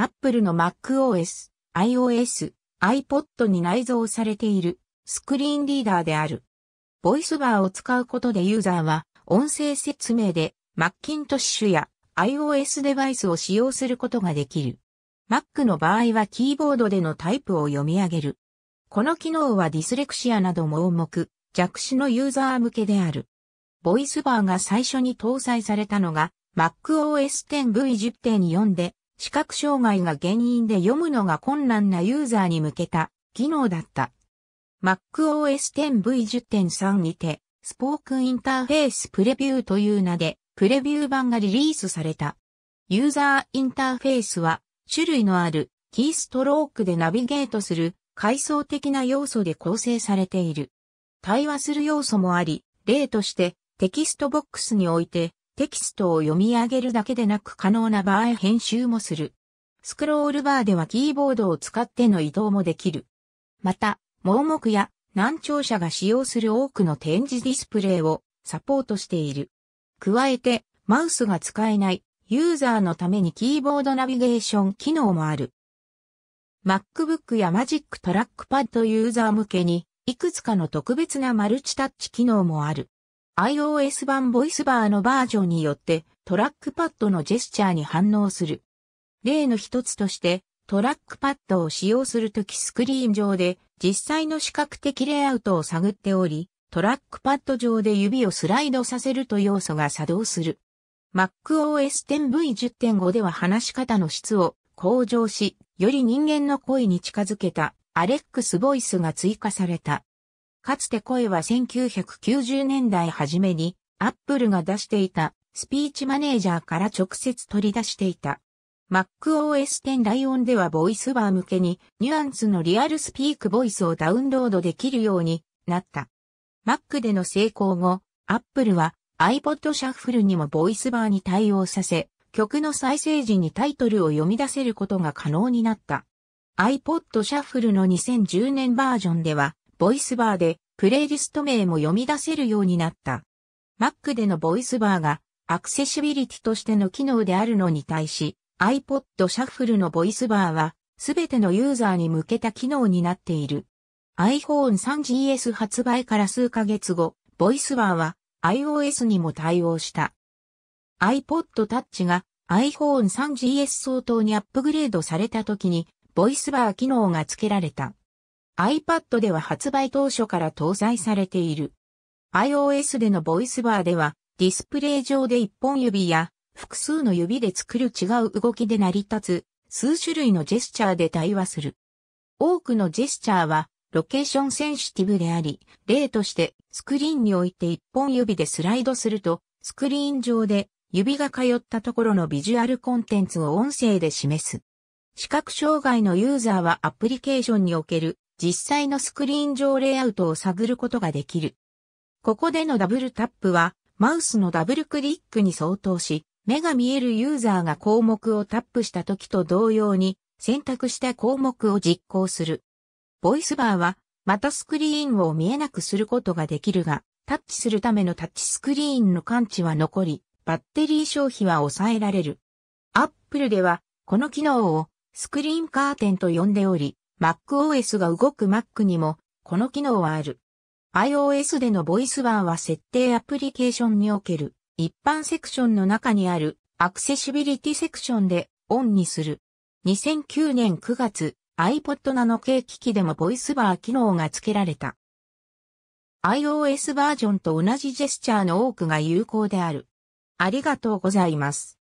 Apple の MacOS、iOS、iPod に内蔵されているスクリーンリーダーである。ボイスバーを使うことでユーザーは音声説明で Macintosh や iOS デバイスを使用することができる。Mac の場合はキーボードでのタイプを読み上げる。この機能はディスレクシアなど盲目、弱視のユーザー向けである。ボイスバーが最初に搭載されたのが MacOS 10V10.4 で視覚障害が原因で読むのが困難なユーザーに向けた機能だった。MacOS 10V10.3 にて、スポークインターフェースプレビューという名で、プレビュー版がリリースされた。ユーザーインターフェースは、種類のあるキーストロークでナビゲートする階層的な要素で構成されている。対話する要素もあり、例としてテキストボックスにおいてテキストを読み上げるだけでなく可能な場合編集もする。スクロールバーではキーボードを使っての移動もできる。また、盲目や難聴者が使用する多くの展示ディスプレイをサポートしている。加えて、マウスが使えないユーザーのためにキーボードナビゲーション機能もある。MacBook や Magic Trackpad ユーザー向けに、いくつかの特別なマルチタッチ機能もある。iOS 版ボイスバーのバージョンによってトラックパッドのジェスチャーに反応する。例の一つとしてトラックパッドを使用するときスクリーン上で実際の視覚的レイアウトを探っており、トラックパッド上で指をスライドさせると要素が作動する。MacOS 10V10.5 では話し方の質を向上し、より人間の声に近づけたアレックスボイスが追加された。かつて声は1990年代初めに、アップルが出していた、スピーチマネージャーから直接取り出していた。MacOS 10ライオンではボイスバー向けに、ニュアンスのリアルスピークボイスをダウンロードできるようになった。Mac での成功後、Apple は iPod シャッフルにもボイスバーに対応させ、曲の再生時にタイトルを読み出せることが可能になった。iPod シャッフルの2010年バージョンでは、ボイスバーでプレイリスト名も読み出せるようになった。Mac でのボイスバーがアクセシビリティとしての機能であるのに対し iPod Shuffle のボイスバーはすべてのユーザーに向けた機能になっている。iPhone 3GS 発売から数ヶ月後、ボイスバーは iOS にも対応した。iPod Touch が iPhone 3GS 相当にアップグレードされた時に、ボイスバー機能が付けられた。iPad では発売当初から搭載されている。iOS でのボイスバーでは、ディスプレイ上で一本指や複数の指で作る違う動きで成り立つ数種類のジェスチャーで対話する。多くのジェスチャーはロケーションセンシティブであり、例としてスクリーンにおいて一本指でスライドすると、スクリーン上で指が通ったところのビジュアルコンテンツを音声で示す。視覚障害のユーザーはアプリケーションにおける実際のスクリーン上レイアウトを探ることができる。ここでのダブルタップは、マウスのダブルクリックに相当し、目が見えるユーザーが項目をタップした時と同様に、選択した項目を実行する。ボイスバーは、またスクリーンを見えなくすることができるが、タッチするためのタッチスクリーンの感知は残り、バッテリー消費は抑えられる。Apple では、この機能をスクリーンカーテンと呼んでおり、MacOS が動く Mac にも、この機能はある。iOS でのボイスバーは設定アプリケーションにおける一般セクションの中にあるアクセシビリティセクションでオンにする。2009年9月 iPod なの系機器でもボイスバー機能が付けられた。iOS バージョンと同じジェスチャーの多くが有効である。ありがとうございます。